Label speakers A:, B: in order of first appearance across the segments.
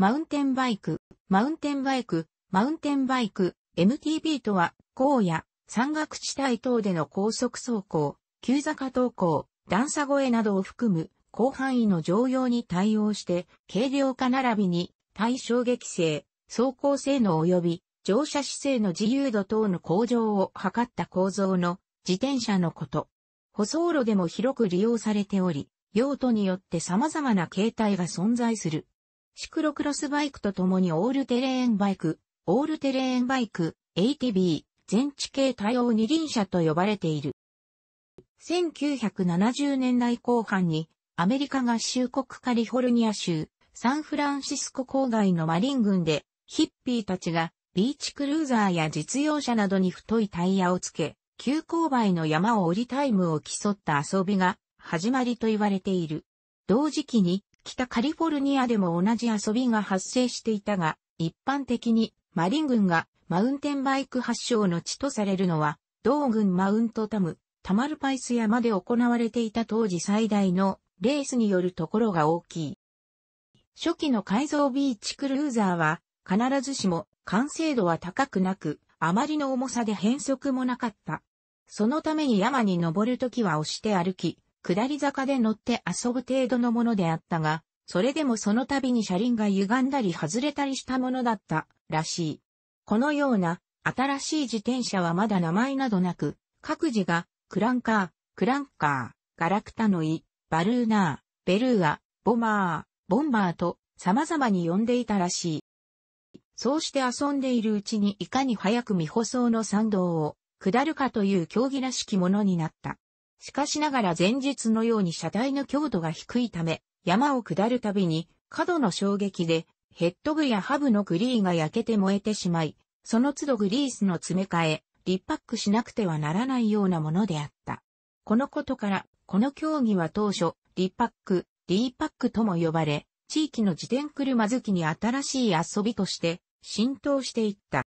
A: マウンテンバイク、マウンテンバイク、マウンテンバイク、MTB とは、荒野、山岳地帯等での高速走行、急坂登校、段差越えなどを含む、広範囲の常用に対応して、軽量化並びに、対衝撃性、走行性能及び、乗車姿勢の自由度等の向上を図った構造の自転車のこと。舗装路でも広く利用されており、用途によって様々な形態が存在する。シクロクロスバイクとともにオールテレーンバイク、オールテレーンバイク、ATB、全地形対応二輪車と呼ばれている。1970年代後半に、アメリカ合衆国カリフォルニア州、サンフランシスコ郊外のマリン群で、ヒッピーたちが、ビーチクルーザーや実用車などに太いタイヤをつけ、急勾配の山を降りタイムを競った遊びが始まりと言われている。同時期に北カリフォルニアでも同じ遊びが発生していたが、一般的にマリン軍がマウンテンバイク発祥の地とされるのは、同軍マウントタム、タマルパイス山で行われていた当時最大のレースによるところが大きい。初期の改造ビーチクルーザーは必ずしも完成度は高くなく、あまりの重さで変速もなかった。そのために山に登るときは押して歩き、下り坂で乗って遊ぶ程度のものであったが、それでもその度に車輪が歪んだり外れたりしたものだったらしい。このような新しい自転車はまだ名前などなく、各自がクランカー、クランカー、ガラクタのイ、バルーナー、ベルーア、ボマー、ボンバーと様々に呼んでいたらしい。そうして遊んでいるうちにいかに早く未舗装の参道を下るかという競技らしきものになった。しかしながら前述のように車体の強度が低いため、山を下るたびに、角の衝撃で、ヘッド部やハブのグリーが焼けて燃えてしまい、その都度グリースの詰め替え、リパックしなくてはならないようなものであった。このことから、この競技は当初、リパック、リーパックとも呼ばれ、地域の自転車好きに新しい遊びとして浸透していった。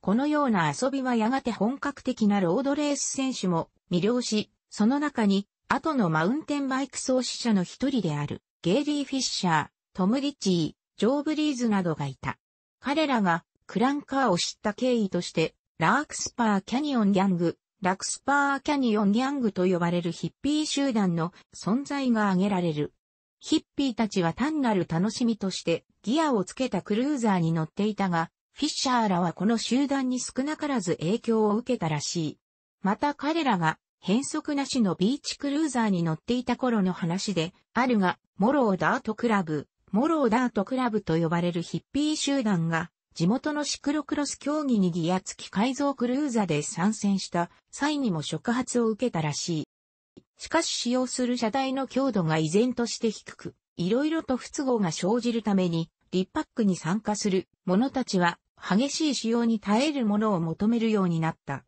A: このような遊びはやがて本格的なロードレース選手も魅了し、その中に、後のマウンテンバイク創始者の一人である、ゲイリー・フィッシャー、トム・リッチー、ジョー・ブリーズなどがいた。彼らが、クランカーを知った経緯として、ラークスパーキャニオンギャング、ラクスパーキャニオンギャングと呼ばれるヒッピー集団の存在が挙げられる。ヒッピーたちは単なる楽しみとしてギアをつけたクルーザーに乗っていたが、フィッシャーらはこの集団に少なからず影響を受けたらしい。また彼らが変則なしのビーチクルーザーに乗っていた頃の話で、あるが、モローダートクラブ、モローダートクラブと呼ばれるヒッピー集団が、地元のシクロクロス競技にギア付き改造クルーザーで参戦した際にも触発を受けたらしい。しかし使用する車体の強度が依然として低く、いろいろと不都合が生じるために、リパックに参加する者たちは激しい使用に耐えるものを求めるようになった。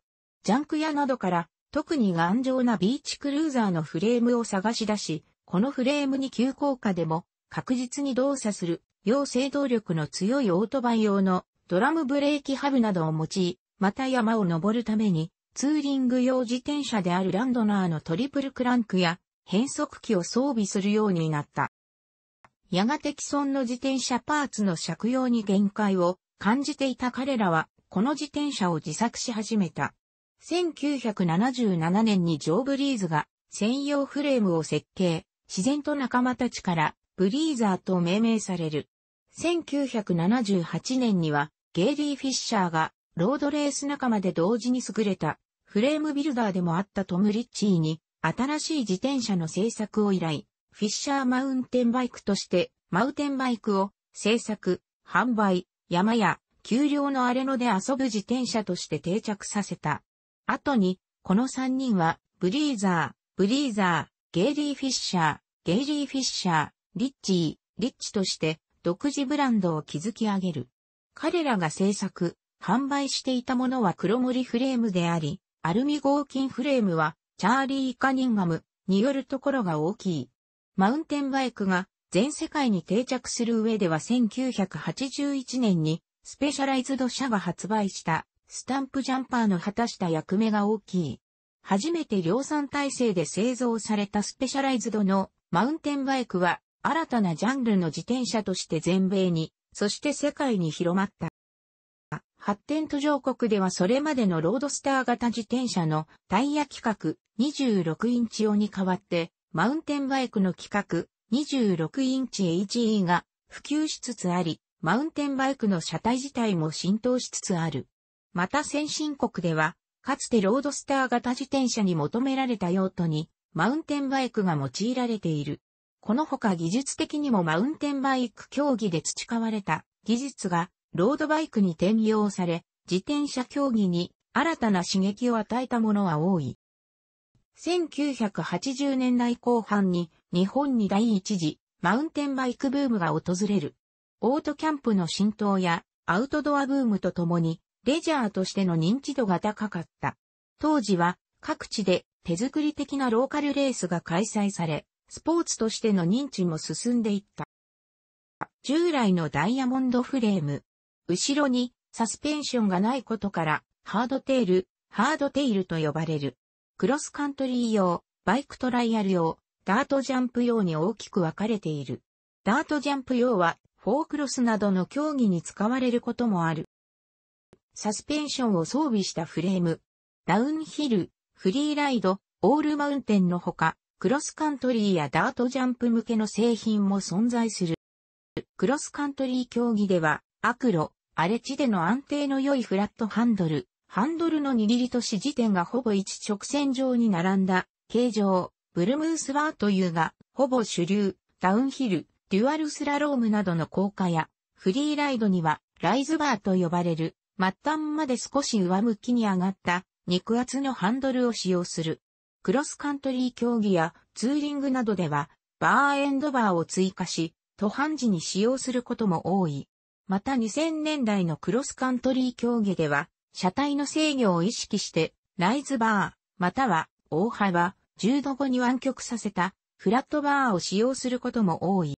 A: ジャンク屋などから特に頑丈なビーチクルーザーのフレームを探し出し、このフレームに急降下でも確実に動作する、要制動力の強いオートバイ用のドラムブレーキハブなどを用い、また山を登るためにツーリング用自転車であるランドナーのトリプルクランクや変速機を装備するようになった。やがて既存の自転車パーツの借用に限界を感じていた彼らは、この自転車を自作し始めた。1977年にジョー・ブリーズが専用フレームを設計、自然と仲間たちからブリーザーと命名される。1978年にはゲイリー・フィッシャーがロードレース仲間で同時に優れたフレームビルダーでもあったトム・リッチーに新しい自転車の製作を依頼、フィッシャーマウンテンバイクとしてマウンテンバイクを製作、販売、山や丘陵の荒れ野で遊ぶ自転車として定着させた。後に、この三人は、ブリーザー、ブリーザー、ゲイリー・フィッシャー、ゲイリー・フィッシャー、リッチー、リッチとして、独自ブランドを築き上げる。彼らが制作、販売していたものは黒森フレームであり、アルミ合金フレームは、チャーリー・カニンガムによるところが大きい。マウンテンバイクが全世界に定着する上では1981年にスペシャライズド社が発売したスタンプジャンパーの果たした役目が大きい。初めて量産体制で製造されたスペシャライズドのマウンテンバイクは新たなジャンルの自転車として全米に、そして世界に広まった。発展途上国ではそれまでのロードスター型自転車のタイヤ規格26インチ用に代わって、マウンテンバイクの規格26インチ HE が普及しつつあり、マウンテンバイクの車体自体も浸透しつつある。また先進国では、かつてロードスター型自転車に求められた用途に、マウンテンバイクが用いられている。このほか技術的にもマウンテンバイク競技で培われた技術がロードバイクに転用され、自転車競技に新たな刺激を与えたものは多い。1980年代後半に日本に第一次マウンテンバイクブームが訪れる。オートキャンプの浸透やアウトドアブームとともにレジャーとしての認知度が高かった。当時は各地で手作り的なローカルレースが開催され、スポーツとしての認知も進んでいった。従来のダイヤモンドフレーム、後ろにサスペンションがないことから、ハードテール、ハードテイルと呼ばれる。クロスカントリー用、バイクトライアル用、ダートジャンプ用に大きく分かれている。ダートジャンプ用は、フォークロスなどの競技に使われることもある。サスペンションを装備したフレーム、ダウンヒル、フリーライド、オールマウンテンのほか、クロスカントリーやダートジャンプ向けの製品も存在する。クロスカントリー競技では、アクロ、荒れ地での安定の良いフラットハンドル、ハンドルの握りとし、時点がほぼ一直線上に並んだ、形状、ブルムースワーというが、ほぼ主流、ダウンヒル、デュアルスラロームなどの効果や、フリーライドには、ライズバーと呼ばれる、末端まで少し上向きに上がった肉厚のハンドルを使用する。クロスカントリー競技やツーリングなどでは、バーエンドバーを追加し、途半時に使用することも多い。また2000年代のクロスカントリー競技では、車体の制御を意識して、ライズバー、または大幅、10度後に湾曲させたフラットバーを使用することも多い。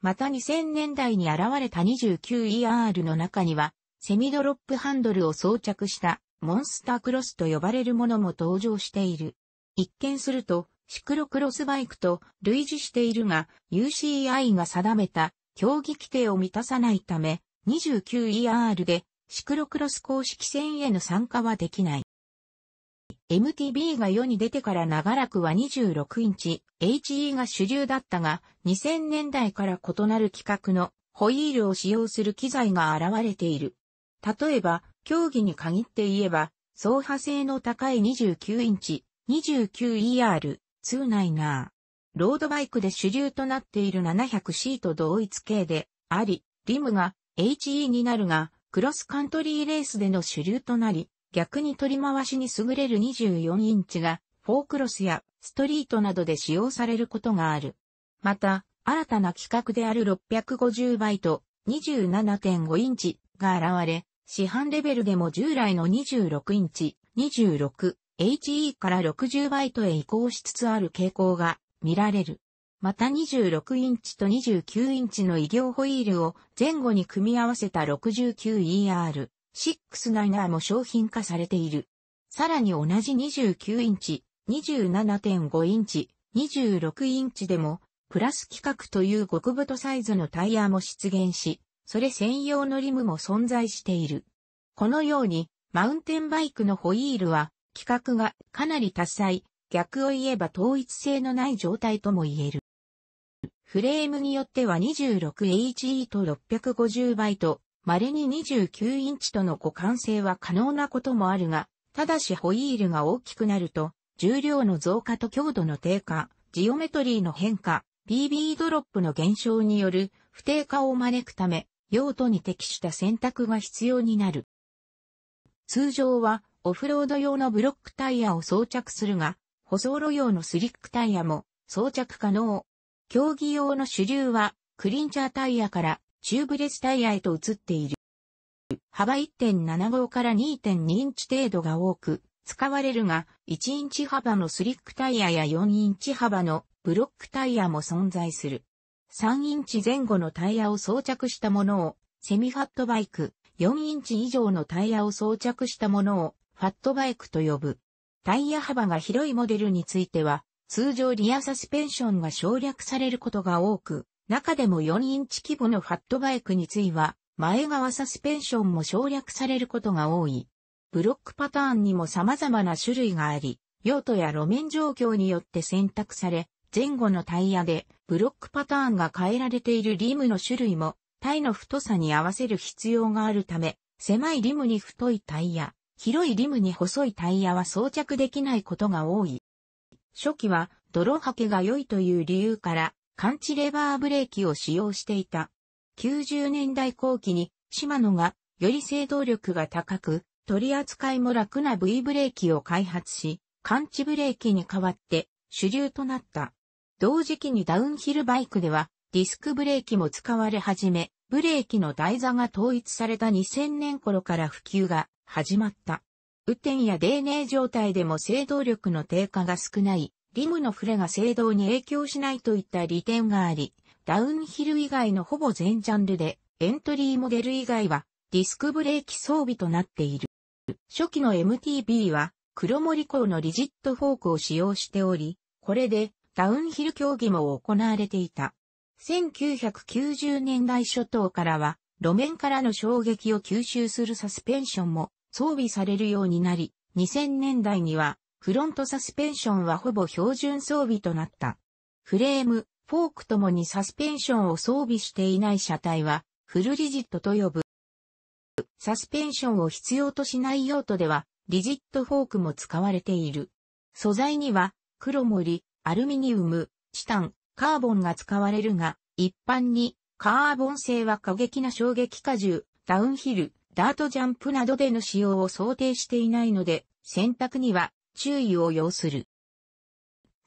A: また2000年代に現れた 29ER の中には、セミドロップハンドルを装着したモンスタークロスと呼ばれるものも登場している。一見すると、シクロクロスバイクと類似しているが、UCI が定めた競技規定を満たさないため、29ER でシクロクロス公式戦への参加はできない。MTB が世に出てから長らくは26インチ HE が主流だったが、2000年代から異なる規格のホイールを使用する機材が現れている。例えば、競技に限って言えば、走破性の高い29インチ、29ER、2ナイナー。ロードバイクで主流となっている 700C と同一系で、あり、リムが HE になるが、クロスカントリーレースでの主流となり、逆に取り回しに優れる24インチが、フォークロスやストリートなどで使用されることがある。また、新たな規格である650倍と27.5インチが現れ、市販レベルでも従来の26インチ、26HE から60バイトへ移行しつつある傾向が見られる。また26インチと29インチの異業ホイールを前後に組み合わせた 69ER、69も商品化されている。さらに同じ29インチ、27.5インチ、26インチでも、プラス規格という極太サイズのタイヤも出現し、それ専用のリムも存在している。このように、マウンテンバイクのホイールは、規格がかなり多彩、逆を言えば統一性のない状態とも言える。フレームによっては 26HE と6 5 0バイと、稀に29インチとの互換性は可能なこともあるが、ただしホイールが大きくなると、重量の増加と強度の低下、ジオメトリーの変化、BB ドロップの減少による不定化を招くため、用途に適した選択が必要になる。通常はオフロード用のブロックタイヤを装着するが、舗装路用のスリックタイヤも装着可能。競技用の主流はクリンチャータイヤからチューブレスタイヤへと移っている。幅1.75から2.2インチ程度が多く使われるが、1インチ幅のスリックタイヤや4インチ幅のブロックタイヤも存在する。3インチ前後のタイヤを装着したものを、セミファットバイク、4インチ以上のタイヤを装着したものを、ファットバイクと呼ぶ。タイヤ幅が広いモデルについては、通常リアサスペンションが省略されることが多く、中でも4インチ規模のファットバイクについては、前側サスペンションも省略されることが多い。ブロックパターンにも様々な種類があり、用途や路面状況によって選択され、前後のタイヤでブロックパターンが変えられているリムの種類もタイの太さに合わせる必要があるため、狭いリムに太いタイヤ、広いリムに細いタイヤは装着できないことが多い。初期は泥はけが良いという理由から感知レバーブレーキを使用していた。90年代後期にシマノがより制動力が高く、取り扱いも楽な V ブレーキを開発し、感知ブレーキに代わって主流となった。同時期にダウンヒルバイクではディスクブレーキも使われ始め、ブレーキの台座が統一された2000年頃から普及が始まった。雨天や泥泥状態でも制動力の低下が少ない、リムの触れが制動に影響しないといった利点があり、ダウンヒル以外のほぼ全ジャンルで、エントリーモデル以外はディスクブレーキ装備となっている。初期の MTB は黒森港のリジットフォークを使用しており、これでダウンヒル競技も行われていた。1990年代初頭からは、路面からの衝撃を吸収するサスペンションも装備されるようになり、2000年代には、フロントサスペンションはほぼ標準装備となった。フレーム、フォークともにサスペンションを装備していない車体は、フルリジットと呼ぶ。サスペンションを必要としない用途では、リジットフォークも使われている。素材には、黒森、アルミニウム、チタン、カーボンが使われるが、一般にカーボン製は過激な衝撃荷重、ダウンヒル、ダートジャンプなどでの使用を想定していないので、選択には注意を要する。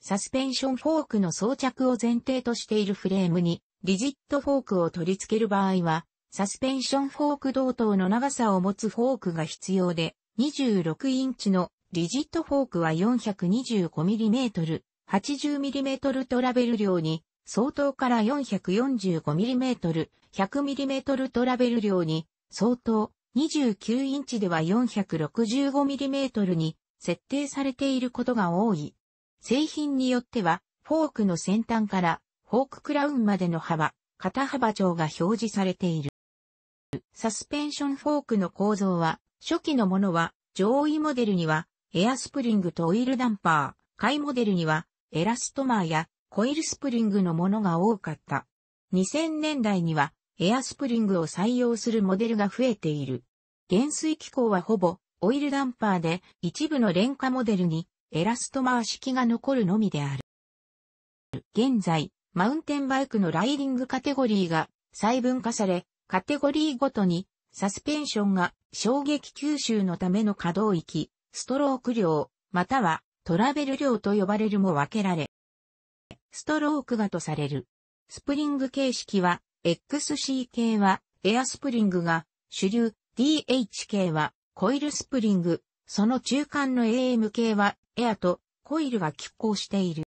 A: サスペンションフォークの装着を前提としているフレームに、リジットフォークを取り付ける場合は、サスペンションフォーク同等の長さを持つフォークが必要で、26インチのリジットフォークは 425mm、80mm トラベル量に、相当から 445mm、100mm トラベル量に、相当、29インチでは 465mm に設定されていることが多い。製品によっては、フォークの先端からフォーククラウンまでの幅、肩幅長が表示されている。サスペンションフォークの構造は、初期のものは、上位モデルには、エアスプリングとオイルダンパー、下位モデルには、エラストマーやコイルスプリングのものが多かった。2000年代にはエアスプリングを採用するモデルが増えている。減衰機構はほぼオイルダンパーで一部の廉価モデルにエラストマー式が残るのみである。現在、マウンテンバイクのライディングカテゴリーが細分化され、カテゴリーごとにサスペンションが衝撃吸収のための可動域、ストローク量、またはトラベル量と呼ばれるも分けられ、ストロークがとされる。スプリング形式は、XC 系はエアスプリングが主流、DH 系はコイルスプリング、その中間の AM 系はエアとコイルが拮抗している。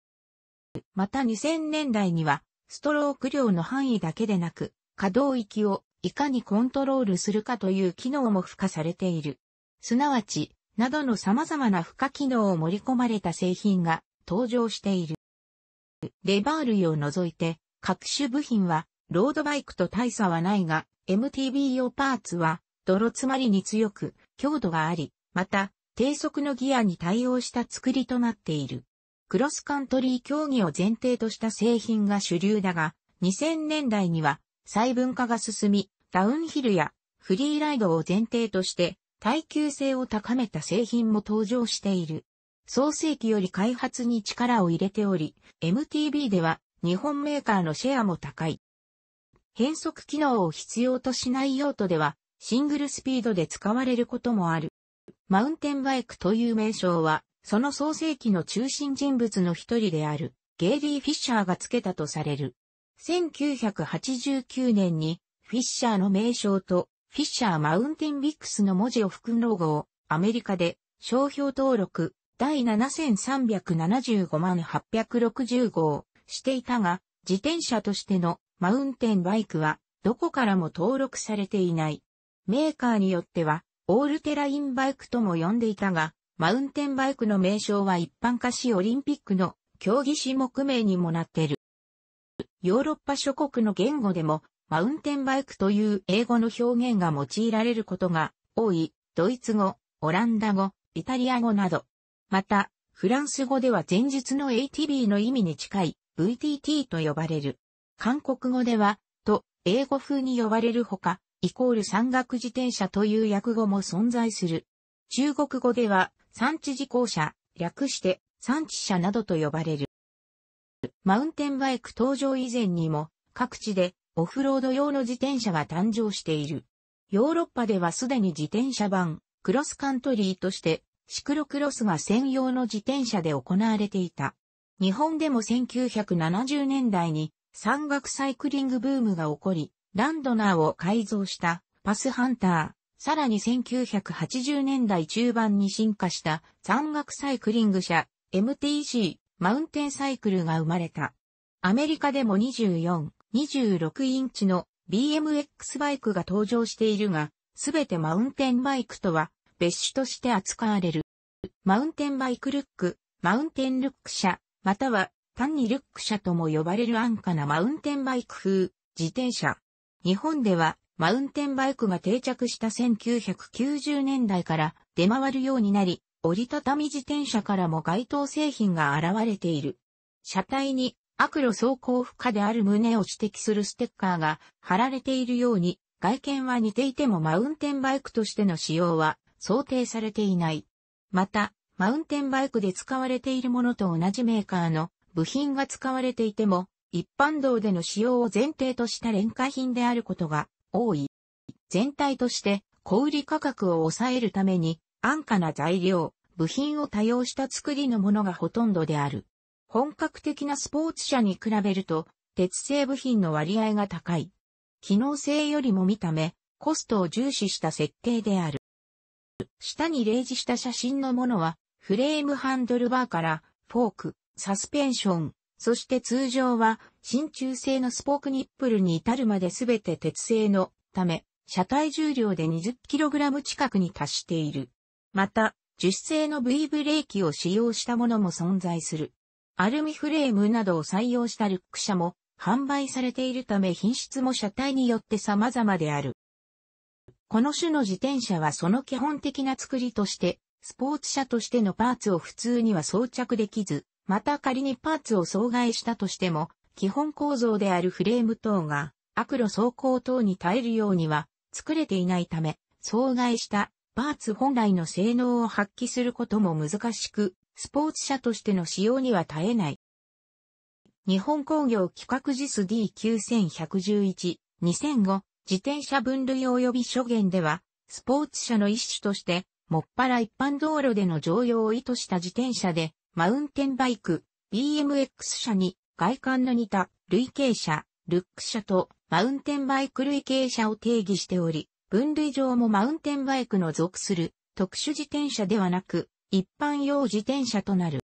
A: また2000年代には、ストローク量の範囲だけでなく、可動域をいかにコントロールするかという機能も付加されている。すなわち、などの様々な付加機能を盛り込まれた製品が登場している。レバー類を除いて、各種部品は、ロードバイクと大差はないが、MTB 用パーツは、泥詰まりに強く、強度があり、また、低速のギアに対応した作りとなっている。クロスカントリー競技を前提とした製品が主流だが、2000年代には細分化が進み、ダウンヒルやフリーライドを前提として耐久性を高めた製品も登場している。創世期より開発に力を入れており、MTB では日本メーカーのシェアも高い。変速機能を必要としない用途では、シングルスピードで使われることもある。マウンテンバイクという名称は、その創世期の中心人物の一人である、ゲイリー・フィッシャーが付けたとされる。1989年に、フィッシャーの名称とフィッシャーマウンテンビックスの文字を含むロゴを、アメリカで、商標登録、第7375万860号、していたが、自転車としてのマウンテンバイクは、どこからも登録されていない。メーカーによっては、オールテラインバイクとも呼んでいたが、マウンテンバイクの名称は一般化しオリンピックの競技種目名にもなっている。ヨーロッパ諸国の言語でもマウンテンバイクという英語の表現が用いられることが多い、ドイツ語、オランダ語、イタリア語など。また、フランス語では前述の ATB の意味に近い VTT と呼ばれる。韓国語では、と、英語風に呼ばれるほか、イコール山岳自転車という訳語も存在する。中国語では、産地自行車、略して産地車などと呼ばれる。マウンテンバイク登場以前にも、各地でオフロード用の自転車が誕生している。ヨーロッパではすでに自転車版、クロスカントリーとして、シクロクロスが専用の自転車で行われていた。日本でも1970年代に山岳サイクリングブームが起こり、ランドナーを改造したパスハンター、さらに1980年代中盤に進化した山岳サイクリング車 MTC マウンテンサイクルが生まれた。アメリカでも24、26インチの BMX バイクが登場しているが、すべてマウンテンバイクとは別種として扱われる。マウンテンバイクルック、マウンテンルック車、または単にルック車とも呼ばれる安価なマウンテンバイク風自転車。日本ではマウンテンバイクが定着した1990年代から出回るようになり、折りたたみ自転車からも該当製品が現れている。車体に悪路走行不可である旨を指摘するステッカーが貼られているように、外見は似ていてもマウンテンバイクとしての使用は想定されていない。また、マウンテンバイクで使われているものと同じメーカーの部品が使われていても、一般道での使用を前提とした廉価品であることが多い。全体として小売価格を抑えるために安価な材料、部品を多用した作りのものがほとんどである。本格的なスポーツ車に比べると、鉄製部品の割合が高い。機能性よりも見た目、コストを重視した設計である。下に例示した写真のものは、フレームハンドルバーから、フォーク、サスペンション、そして通常は、真鍮製のスポークニップルに至るまで全て鉄製のため、車体重量で 20kg 近くに達している。また、樹脂製の V ブレーキを使用したものも存在する。アルミフレームなどを採用したルック車も販売されているため品質も車体によって様々である。この種の自転車はその基本的な作りとして、スポーツ車としてのパーツを普通には装着できず、また仮にパーツを阻害したとしても、基本構造であるフレーム等が、悪路走行等に耐えるようには作れていないため、阻害したパーツ本来の性能を発揮することも難しく、スポーツ車としての使用には耐えない。日本工業企画ジス D9111-2005 自転車分類及び諸言では、スポーツ車の一種として、もっぱら一般道路での乗用を意図した自転車で、マウンテンバイク、BMX 車に、外観の似た、類型車、ルック車と、マウンテンバイク類型車を定義しており、分類上もマウンテンバイクの属する、特殊自転車ではなく、一般用自転車となる。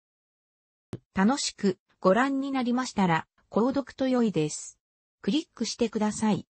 A: 楽しくご覧になりましたら、購読と良いです。クリックしてください。